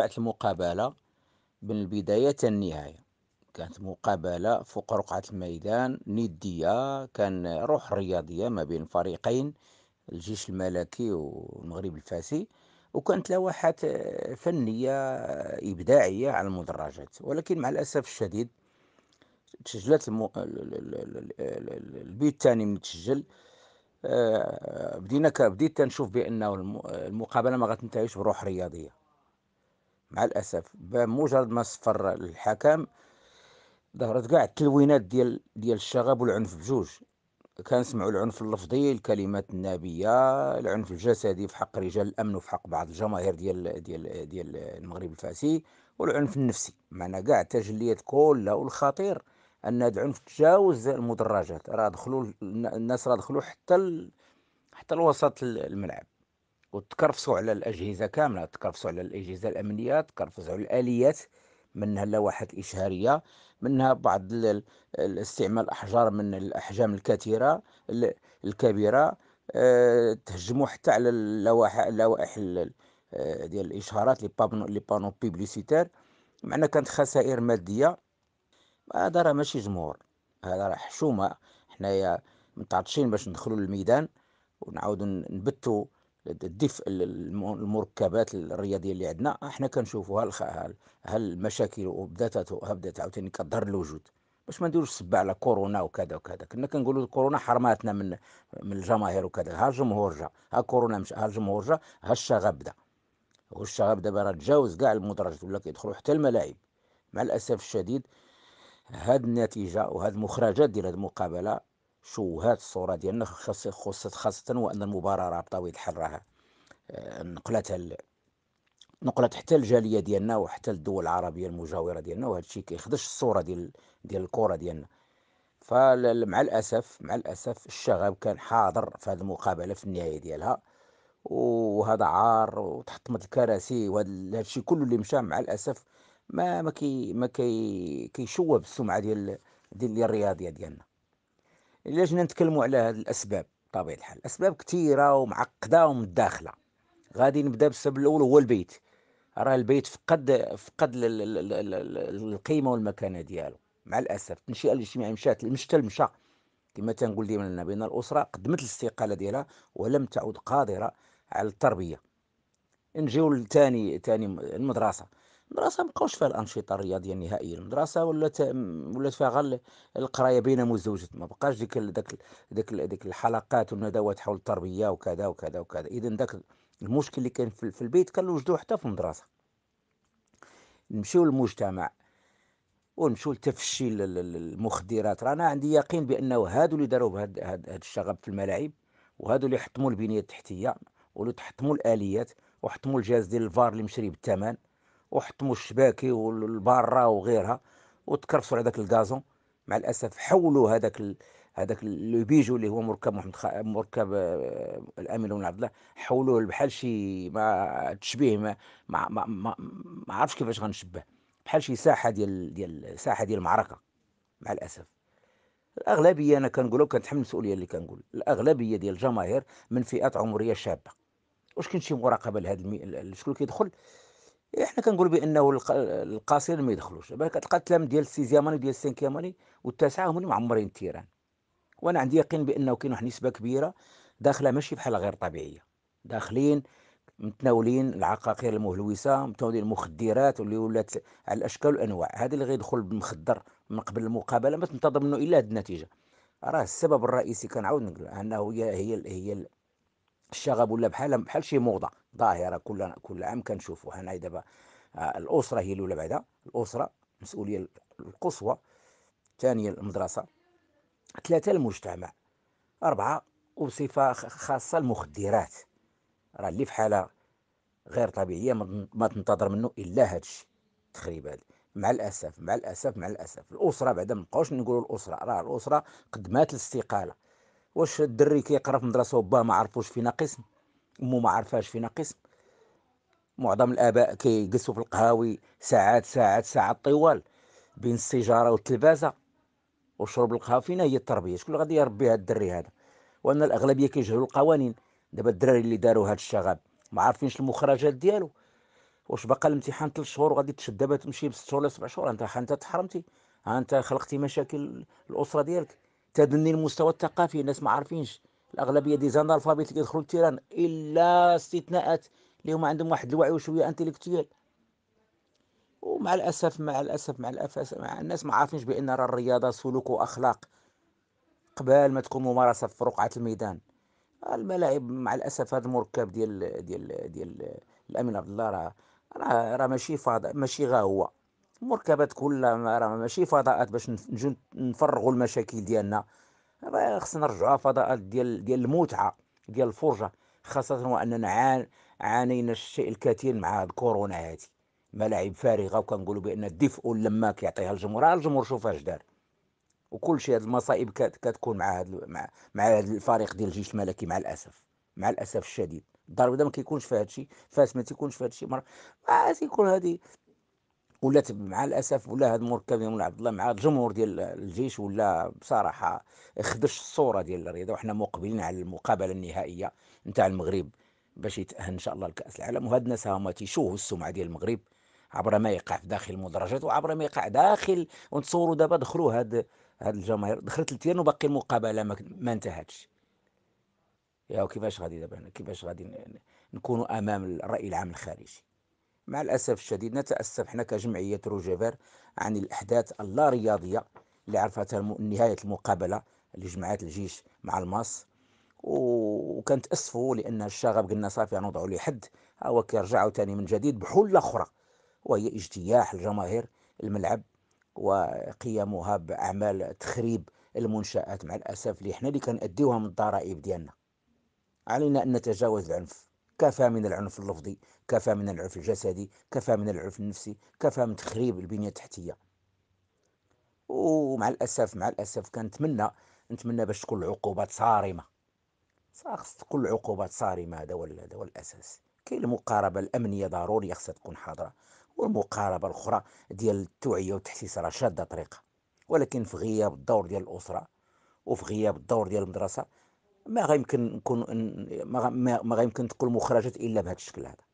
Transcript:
تابعت المقابلة من البداية النهاية كانت مقابلة فوق رقعة الميدان ندية كان روح رياضية ما بين فريقين الجيش الملكي والمغرب الفاسي وكانت لوحات آه، فنية آه، إبداعية على المدرجات ولكن مع الأسف الشديد تسجلت المو... البيت الثاني من تسجل آه، بدينا بديت تنشوف بان المقابله ما غتنتهيش بروح رياضيه مع الاسف بمجرد ما صفر الحكم ظهرت كاع التلوينات ديال ديال الشغب والعنف بجوج كنسمعوا العنف اللفظي الكلمات النابيه العنف الجسدي في حق رجال الامن وفي حق بعض الجماهير ديال ديال ديال المغرب الفاسي والعنف النفسي معنا كاع التجليات كلها والخطير ان هذا العنف تجاوز المدرجات راه دخلوا الناس راه دخلوا حتى حتى لوسط الملعب وتكرفسوا على الاجهزه كامله تكرفسوا على الاجهزه الامنيه تكرفسوا على الاليات منها اللوحات الاشهاريه منها بعض الاستعمال الأحجار من الأحجام الكثيرة الكبيرة آه، تهجموا حتى على اللوائح اللوائح آه، ديال الإشهارات لي بانو بيبليسيتير معنا كانت خسائر مادية هذا راه ماشي جمهور هذا راه حشومة حنايا متعطشين باش ندخلوا للميدان ونعاودوا نبتوا الدفء المركبات الرياضيه اللي عندنا احنا كنشوفوها هالمشاكل وبدات بدات عاوتاني كضر الوجود باش ما نديروش سب على كورونا وكذا وكذا كنا كنقولوا كورونا حرماتنا من من الجماهير وكذا ها الجمهور جا ها كورونا مش ها الجمهور جا ها الشغب بدا والشغب دابا راه تجاوز كاع المدرجات ولا كيدخلوا حتى الملاعب مع الاسف الشديد هاد النتيجه وهاد المخرجات ديال هاد المقابله شوهات الصوره ديالنا خاصه خاصه وان المباراه رابطه الحال راه نقلتها نقلت حتى الجاليه ديالنا وحتى الدول العربيه المجاوره ديالنا وهذا الشيء كيخدش الصوره ديال ديال الكره ديالنا فمع الاسف مع الاسف الشغب كان حاضر في هذه المقابله في النهايه ديالها وهذا عار وتحطمت الكراسي وهذا الشيء كله اللي مشى مع الاسف ما ما كي ما كي كيشوه بالسمعه ديال ديال الرياضيه ديالنا الا جينا نتكلموا على هذه الاسباب بطبيعه الحال اسباب كثيره ومعقده ومتداخله غادي نبدا بالسبب الاول هو البيت راه البيت فقد فقد القيمه والمكانه ديالو مع الاسف التنشئه الاجتماعيه مشات المشتى المشى كما تنقول ديما لنا بين الاسره قدمت الاستقاله ديالها ولم تعد قادره على التربيه نجيو لثاني ثاني المدرسه المدرسه ما بقاوش فيها الانشطه الرياضيه نهائيا المدرسه ولات ولات فيها غير القرايه بين مزوجة ما بقاش ديك داك داك ديك الحلقات والندوات حول التربيه وكذا وكذا وكذا اذا داك المشكل اللي كان في البيت كان نوجدوه حتى في المدرسه نمشيو للمجتمع ونمشيو لتفشي المخدرات رانا عندي يقين بانه هادو اللي داروا بهاد هاد, هاد الشغب في الملاعب وهادو اللي حطموا البنيه التحتيه ولو تحطموا الاليات وحطموا الجهاز ديال الفار اللي مشري بالثمن وحطموا الشباكي والباره وغيرها وتكرفسوا على ذاك الكازون مع الاسف حولوا هذاك ال... هذاك لو بيجو اللي هو مركب محمد خ... مركب آه، الامين بن عبد الله حولوه بحال شي ما تشبيه ما ما ما, ما, ما عرفتش كيفاش غنشبه بحال شي ساحه ديال ديال ساحه ديال المعركه مع الاسف الاغلبيه انا كنقولها وكنتحمل المسؤوليه اللي كنقول الاغلبيه ديال الجماهير من فئات عمريه شابه واش كاين شي مراقبه لهذا المي... شكون كيدخل احنا كنقولوا بانه القصير ما يدخلوش بالك كتلقى التلام ديال السيزياماني وديال السينكياماني والتاسعه هما معمرين التيران وانا عندي يقين بانه كاين واحد النسبه كبيره داخله ماشي بحال غير طبيعيه داخلين متناولين العقاقير المهلوسه متناولين المخدرات واللي ولات على الاشكال والانواع هذا اللي غيدخل بالمخدر من قبل المقابله ما تنتظر منه الا هذه النتيجه راه السبب الرئيسي كنعاود نقول انه هي هي هي الشغب ولا بحال بحال شي موضه ظاهره كل كل عام كنشوفوا هنا دابا آه، الاسره هي الاولى بعدا الاسره المسؤوليه القصوى الثانيه المدرسه ثلاثه المجتمع اربعه وبصفه خاصه المخدرات راه اللي في حاله غير طبيعيه ما تنتظر منه الا هذا الشيء هذا مع الاسف مع الاسف مع الاسف الاسره بعدا ما نقولوا الاسره راه الاسره قدمات الاستقاله واش الدري كيقرا في مدرسه وباه ما عرفوش فينا قسم امو ما عرفاش فينا قسم معظم الاباء كيجلسوا في القهاوي ساعات ساعات ساعات طوال بين السيجاره والتلبازه وشرب القهوه فينا هي التربيه شكون غادي يربي هذا الدري هذا وان الاغلبيه كيجهلوا القوانين دابا الدراري اللي داروا هاد الشغب ما عارفينش المخرجات ديالو واش باقا الامتحان ثلاث شهور وغادي تشد دابا تمشي بست شهور ولا سبع شهور انت حتى تحرمتي انت خلقتي مشاكل الاسره ديالك تدني المستوى الثقافي الناس ما عارفينش الاغلبيه دي زانالفابيت اللي كيدخلوا التيران الا استثناءات اللي هما عندهم واحد الوعي وشويه انتلكتويال ومع الاسف مع الاسف مع الاسف مع الناس ما عارفينش بان راه الرياضه سلوك واخلاق قبل ما تكون ممارسه في رقعه الميدان الملاعب مع الاسف هذا المركب ديال ديال ديال الامين عبد الله راه راه ماشي فاضي ماشي غا هو مركبات كلها راه ماشي فضاءات باش نجو نفرغوا المشاكل ديالنا خصنا نرجعوها فضاءات ديال ديال المتعه ديال الفرجه خاصه واننا عان عانينا الشيء الكثير مع الكورونا هذه ملاعب فارغه وكنقولوا بان الدفء واللمه كيعطيها الجمهور الجمهور شوف اش دار وكل شيء هذه المصائب كتكون مع هاد مع هاد الفريق ديال الجيش الملكي مع الاسف مع الاسف الشديد الدار البيضاء ما كيكونش في هذا الشيء فاس ما تيكونش في هذا الشيء مره ما تيكون هذه ولات مع الاسف ولا هذا مركب يمون عبد الله مع الجمهور ديال الجيش ولا بصراحه خدش الصوره ديال الرياضه وحنا مقبلين على المقابله النهائيه نتاع المغرب باش يتاهل ان شاء الله لكاس العالم وهاد الناس هما تيشوهوا السمعه ديال المغرب عبر ما يقع في داخل المدرجات وعبر ما يقع داخل ونتصوروا دابا دخلوا هاد هاد الجماهير دخلت ثلاث ايام وباقي المقابله ما, ما انتهتش يا كيفاش غادي دابا كيفاش غادي نكونوا امام الراي العام الخارجي مع الأسف الشديد نتأسف احنا كجمعية روجيفير عن الأحداث اللا رياضية اللي عرفتها نهاية المقابلة اللي جمعت الجيش مع الماس اسفه لأن الشغب قلنا صافي نوضعوا له حد هو كيرجعوا ثاني من جديد بحول أخرى وهي اجتياح الجماهير الملعب وقيامها بأعمال تخريب المنشآت مع الأسف اللي احنا اللي كنأديوها من الضرائب ديالنا علينا أن نتجاوز العنف كفى من العنف اللفظي كفى من العنف الجسدي كفى من العنف النفسي كفى من تخريب البنية التحتية ومع الأسف مع الأسف كنتمنى نتمنى باش تكون العقوبات صارمة خص تكون العقوبات صارمة هذا هو هذا هو الأساس كاين المقاربة الأمنية ضروري خصها تكون حاضرة والمقاربة الأخرى ديال التوعية والتحسيس راه شادة طريقة ولكن في غياب الدور ديال الأسرة وفي غياب الدور ديال المدرسة ما غيمكن نكون ما غيمكن تكون مخرجات الا بهذا الشكل هذا